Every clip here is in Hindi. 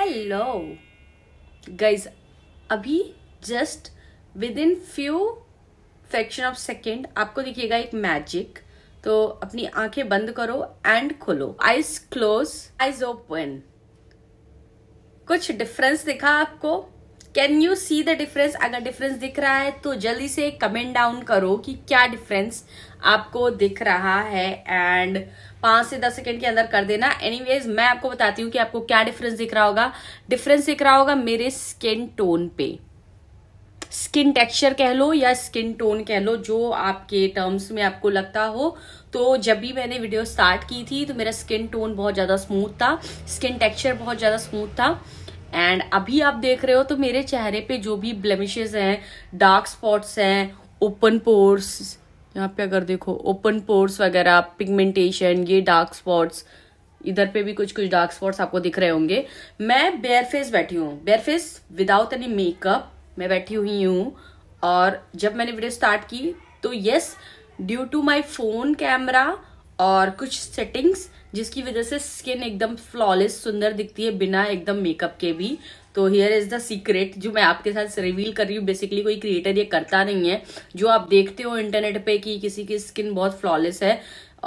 हेलो गाइज अभी just within few fraction of second आपको दिखेगा एक मैजिक तो अपनी आंखें बंद करो एंड खोलो आईज क्लोज आईज ओपन कुछ डिफरेंस दिखा आपको can you see the difference अगर डिफरेंस दिख रहा है तो जल्दी से कमेंट डाउन करो कि क्या डिफरेंस आपको दिख रहा है एंड पांच से दस सेकेंड के अंदर कर देना एनीवेज मैं आपको बताती हूँ कि आपको क्या डिफरेंस दिख रहा होगा डिफरेंस दिख रहा होगा मेरे स्किन टोन पे स्किन टेक्सचर कह लो या स्किन टोन कह लो जो आपके टर्म्स में आपको लगता हो तो जब भी मैंने वीडियो स्टार्ट की थी तो मेरा स्किन टोन बहुत ज़्यादा स्मूथ था स्किन टेक्सचर बहुत ज़्यादा स्मूथ था एंड अभी आप देख रहे हो तो मेरे चेहरे पे जो भी ब्लेमिशेज हैं डार्क स्पॉट्स हैं ओपन पोर्स यहाँ पे अगर देखो ओपन पोर्स वगैरह पिगमेंटेशन ये डार्क स्पॉट्स इधर पे भी कुछ कुछ डार्क स्पॉट्स आपको दिख रहे होंगे मैं बेयर फेस बैठी हूँ bare face without any makeup मैं बैठी हुई हूँ और जब मैंने वीडियो स्टार्ट की तो yes due to my phone camera और कुछ सेटिंग्स जिसकी वजह से स्किन एकदम फ्लॉलेस सुंदर दिखती है बिना एकदम मेकअप के भी तो हेयर इज द सीक्रेट जो मैं आपके साथ रिवील कर रही हूँ बेसिकली कोई क्रिएटर ये करता नहीं है जो आप देखते हो इंटरनेट पे कि किसी की स्किन बहुत फ्लॉलेस है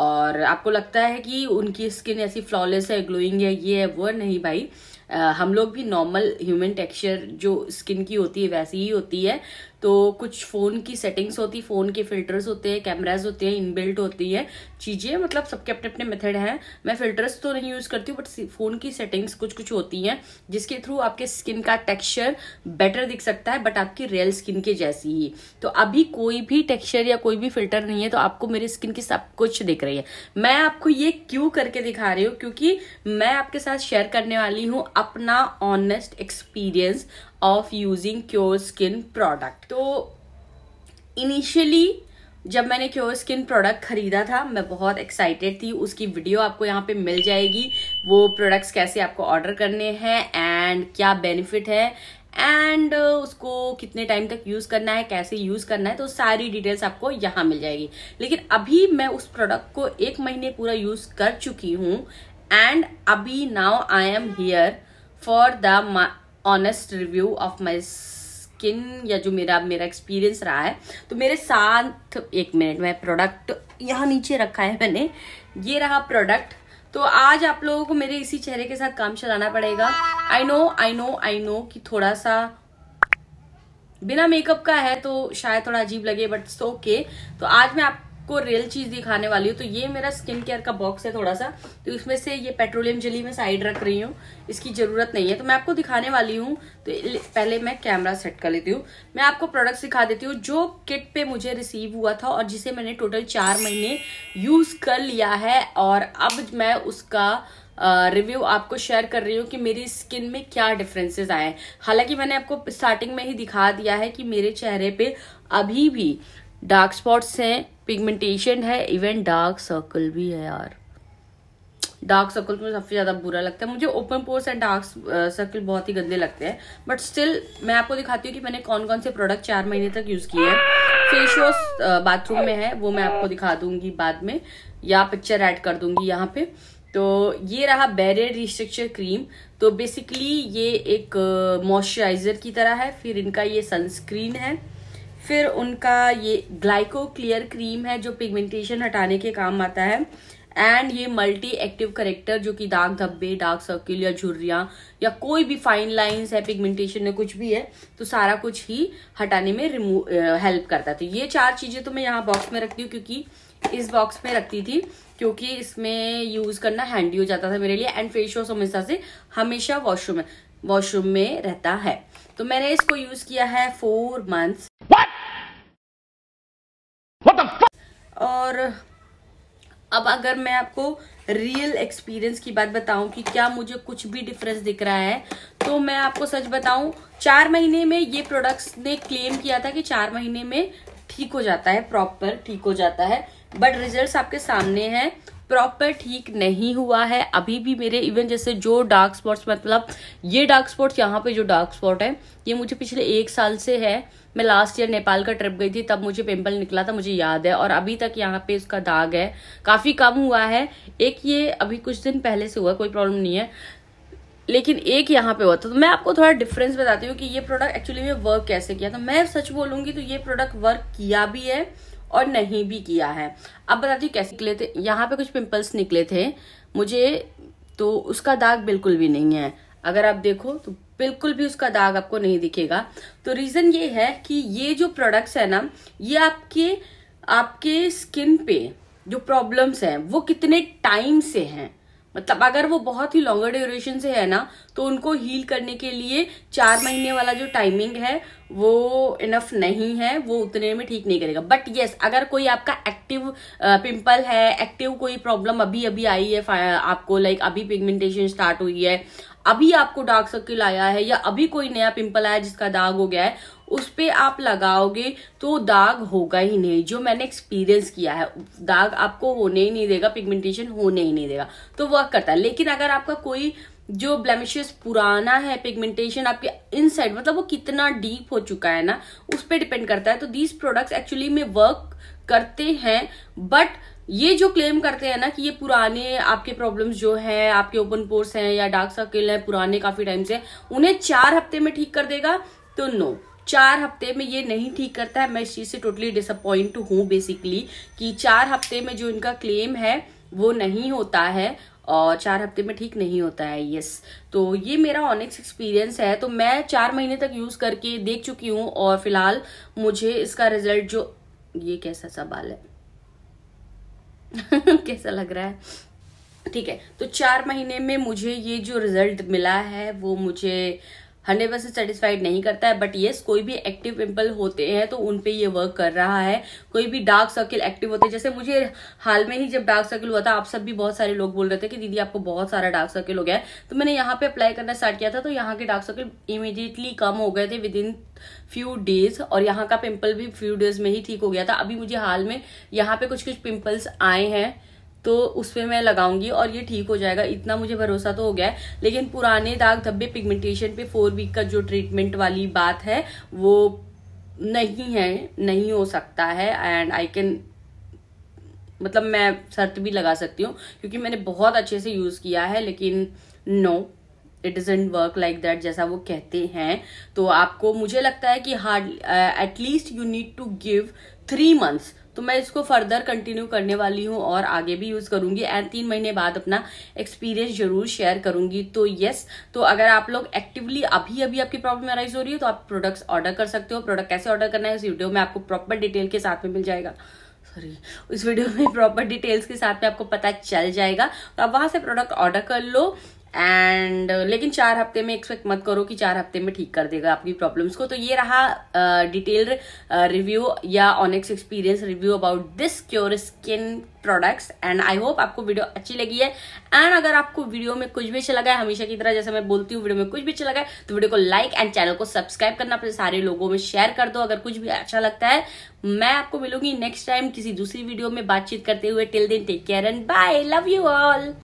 और आपको लगता है कि उनकी स्किन ऐसी फ्लॉलेस है ग्लोइंग है ये है वो नहीं भाई आ, हम लोग भी नॉर्मल ह्यूमन टेक्सचर जो स्किन की होती है वैसी ही होती है तो कुछ फ़ोन की सेटिंग्स होती फ़ोन के फ़िल्टर्स होते हैं कैमराज होते हैं इनबिल्ट होती है चीज़ें मतलब सबके अपने अपने मेथड हैं मैं फ़िल्टर्स तो नहीं यूज़ करती हूँ बट फ़ोन की सेटिंग्स कुछ कुछ होती हैं जिसके थ्रू आपके स्किन का टेक्सचर बेटर दिख सकता है बट आपकी रियल स्किन के जैसी ही तो अभी कोई भी टेक्स्चर या कोई भी फिल्टर नहीं है तो आपको मेरी स्किन की सब कुछ दिख रही है मैं आपको ये क्यों करके दिखा रही हूँ क्योंकि मैं आपके साथ शेयर करने वाली हूँ अपना honest experience of using cure skin product तो इनिशियली जब मैंने क्योर स्किन प्रोडक्ट खरीदा था मैं बहुत एक्साइटेड थी उसकी वीडियो आपको यहाँ पे मिल जाएगी वो प्रोडक्ट्स कैसे आपको ऑर्डर करने हैं एंड क्या बेनिफिट है एंड उसको कितने टाइम तक यूज़ करना है कैसे यूज़ करना है तो सारी डिटेल्स आपको यहाँ मिल जाएगी लेकिन अभी मैं उस प्रोडक्ट को एक महीने पूरा यूज़ कर चुकी हूँ एंड अभी now I am here for the honest review of my skin या जो मेरा मेरा एक्सपीरियंस रहा है तो मेरे साथ एक मिनट में प्रोडक्ट यहाँ नीचे रखा है मैंने ये रहा प्रोडक्ट तो आज आप लोगों को मेरे इसी चेहरे के साथ काम चलाना पड़ेगा I know I know I know कि थोड़ा सा बिना मेकअप का है तो शायद थोड़ा अजीब लगे बट ओके तो आज मैं आप को रियल चीज दिखाने वाली हूँ तो ये मेरा स्किन केयर का बॉक्स है थोड़ा सा तो इसमें से ये पेट्रोलियम जली मैं साइड रख रही हूँ इसकी जरूरत नहीं है तो मैं आपको दिखाने वाली हूँ तो पहले मैं कैमरा सेट कर लेती हूँ मैं आपको प्रोडक्ट दिखा देती हूँ जो किट पे मुझे रिसीव हुआ था और जिसे मैंने टोटल चार महीने यूज कर लिया है और अब मैं उसका रिव्यू uh, आपको शेयर कर रही हूँ कि मेरी स्किन में क्या डिफरेंसेस आए हैं हालांकि मैंने आपको स्टार्टिंग में ही दिखा दिया है कि मेरे चेहरे पे अभी भी डार्क स्पॉट्स हैं पिगमेंटेशन है इवन डार्क सर्कल भी है यार डार्क सर्कल तो मुझे सबसे ज़्यादा बुरा लगता है मुझे open pores and dark circle बहुत ही गंदे लगते हैं बट स्टिल मैं आपको दिखाती हूँ कि मैंने कौन कौन से प्रोडक्ट चार महीने तक यूज़ किए हैं फेस वॉश बाथरूम में है वो मैं आपको दिखा दूंगी बाद में या पिक्चर एड कर दूंगी यहाँ पे तो ये रहा बैरियर रिस्ट्रक्चर क्रीम तो बेसिकली ये एक मॉइस्चराइजर uh, की तरह है फिर इनका ये सनस्क्रीन है फिर उनका ये ग्लाइको क्लियर क्रीम है जो पिगमेंटेशन हटाने के काम आता है एंड ये मल्टी एक्टिव करेक्टर जो कि डार्क धब्बे डार्क सर्किल या झुर्रियाँ या कोई भी फाइन लाइंस है पिगमेंटेशन है कुछ भी है तो सारा कुछ ही हटाने में रिमूव हेल्प करता है तो ये चार चीज़ें तो मैं यहाँ बॉक्स में रखती हूँ क्योंकि इस बॉक्स में रखती थी क्योंकि इसमें यूज़ करना हैंडी हो जाता था मेरे लिए एंड फेस वॉश हमेशा से हमेशा वॉशरूम वॉशरूम में रहता है तो मैंने इसको यूज़ किया है फोर मंथ्स और अब अगर मैं आपको रियल एक्सपीरियंस की बात बताऊं कि क्या मुझे कुछ भी डिफरेंस दिख रहा है तो मैं आपको सच बताऊं चार महीने में ये प्रोडक्ट्स ने क्लेम किया था कि चार महीने में ठीक हो जाता है प्रॉपर ठीक हो जाता है बट रिजल्ट्स आपके सामने हैं प्रॉपर ठीक नहीं हुआ है अभी भी मेरे इवन जैसे जो डार्क स्पॉट्स मतलब ये डार्क स्पॉट्स यहाँ पे जो डार्क स्पॉट है ये मुझे पिछले एक साल से है मैं लास्ट ईयर नेपाल का ट्रिप गई थी तब मुझे पिंपल निकला था मुझे याद है और अभी तक यहाँ पे उसका दाग है काफ़ी कम हुआ है एक ये अभी कुछ दिन पहले से हुआ कोई प्रॉब्लम नहीं है लेकिन एक यहाँ पे हुआ था तो मैं आपको थोड़ा डिफरेंस बताती हूँ कि ये प्रोडक्ट एक्चुअली में वर्क कैसे किया तो मैं सच बोलूंगी तो ये प्रोडक्ट वर्क किया भी है और नहीं भी किया है अब बताती हूँ कैसे निकले थे यहाँ पे कुछ पिंपल्स निकले थे मुझे तो उसका दाग बिल्कुल भी नहीं है अगर आप देखो तो बिल्कुल भी उसका दाग आपको नहीं दिखेगा तो रीज़न ये है कि ये जो प्रोडक्ट्स है ना ये आपके आपके स्किन पे जो प्रॉब्लम्स हैं वो कितने टाइम से हैं मतलब अगर वो बहुत ही लॉन्गर ड्यूरेशन से है ना तो उनको हील करने के लिए चार महीने वाला जो टाइमिंग है वो इनफ नहीं है वो उतने में ठीक नहीं करेगा बट येस yes, अगर कोई आपका एक्टिव पिंपल है एक्टिव कोई प्रॉब्लम अभी अभी आई है आपको लाइक अभी पिगमेंटेशन स्टार्ट हुई है अभी आपको डार्क सर्किल आया है या अभी कोई नया पिंपल आया जिसका दाग हो गया है उस पर आप लगाओगे तो दाग होगा ही नहीं जो मैंने एक्सपीरियंस किया है दाग आपको होने ही नहीं देगा पिगमेंटेशन होने ही नहीं देगा तो वर्क करता है लेकिन अगर आपका कोई जो ब्लेमिशेस पुराना है पिगमेंटेशन आपके इनसाइड मतलब वो कितना डीप हो चुका है ना उस पर डिपेंड करता है तो दीज प्रोडक्ट्स एक्चुअली में वर्क करते हैं बट ये जो क्लेम करते हैं ना कि ये पुराने आपके प्रॉब्लम्स जो है आपके ओपन पोर्स हैं या डार्क सर्किल हैं पुराने काफी टाइम से उन्हें चार हफ्ते में ठीक कर देगा तो नो चार हफ्ते में ये नहीं ठीक करता है मैं इस चीज़ से टोटली डिसअपॉइंट हूँ बेसिकली कि चार हफ्ते में जो इनका क्लेम है वो नहीं होता है और चार हफ्ते में ठीक नहीं होता है यस तो ये मेरा ऑनिक्स एक्सपीरियंस है तो मैं चार महीने तक यूज़ करके देख चुकी हूँ और फिलहाल मुझे इसका रिजल्ट जो ये कैसा सवाल है कैसा लग रहा है ठीक है तो चार महीने में मुझे ये जो रिजल्ट मिला है वो मुझे हंड्रेड परसेंट सेटिस्फाइड नहीं करता है बट येस कोई भी एक्टिव पिंपल होते हैं तो उन पे ये वर्क कर रहा है कोई भी डार्क सर्किल एक्टिव होते हैं जैसे मुझे हाल में ही जब डार्क सर्किल हुआ था आप सब भी बहुत सारे लोग बोल रहे थे कि दीदी आपको बहुत सारा डार्क सर्किल हो गया है तो मैंने यहाँ पे अप्लाई करना स्टार्ट किया था तो यहाँ के डार्क सर्किल इमीडिएटली कम हो गए थे विद इन फ्यू डेज और यहाँ का पिम्पल भी फ्यू डेज में ही ठीक हो गया था अभी मुझे हाल में यहाँ पे कुछ कुछ पिम्पल्स आए हैं तो उस पर मैं लगाऊंगी और ये ठीक हो जाएगा इतना मुझे भरोसा तो हो गया है लेकिन पुराने दाग धब्बे पिगमेंटेशन पे फोर वीक का जो ट्रीटमेंट वाली बात है वो नहीं है नहीं हो सकता है एंड आई कैन मतलब मैं शर्त भी लगा सकती हूँ क्योंकि मैंने बहुत अच्छे से यूज़ किया है लेकिन no it doesn't work like that जैसा वो कहते हैं तो आपको मुझे लगता है कि hard at least you need to give three months तो मैं इसको फर्दर कंटिन्यू करने वाली हूँ और आगे भी यूज़ करूँगी एंड तीन महीने बाद अपना एक्सपीरियंस जरूर शेयर करूँगी तो येस तो अगर आप लोग एक्टिवली अभी अभी आपकी प्रॉब्लम अराइज हो रही है तो आप प्रोडक्ट्स ऑर्डर कर सकते हो प्रोडक्ट कैसे ऑर्डर करना है इस वीडियो में आपको प्रॉपर डिटेल के साथ में मिल जाएगा सॉरी उस वीडियो में प्रॉपर डिटेल्स के साथ में आपको पता चल जाएगा तो आप वहां से प्रोडक्ट ऑर्डर कर लो एंड uh, लेकिन चार हफ्ते में एक्सपेक्ट मत करो कि चार हफ्ते में ठीक कर देगा आपकी प्रॉब्लम्स को तो ये रहा डिटेल uh, रिव्यू uh, या ऑनेक्स experience review about this cure skin products and I hope आपको वीडियो अच्छी लगी है एंड अगर आपको वीडियो में कुछ भी अच्छा लगा है हमेशा की तरह जैसे मैं बोलती हूँ वीडियो में कुछ भी अच्छा लगा है तो वीडियो को लाइक एंड चैनल को सब्सक्राइब करना अपने सारे लोगों में शेयर कर दो अगर कुछ भी अच्छा लगता है मैं आपको मिलूंगी नेक्स्ट टाइम किसी दूसरी वीडियो में बातचीत करते हुए till then take care and bye love you all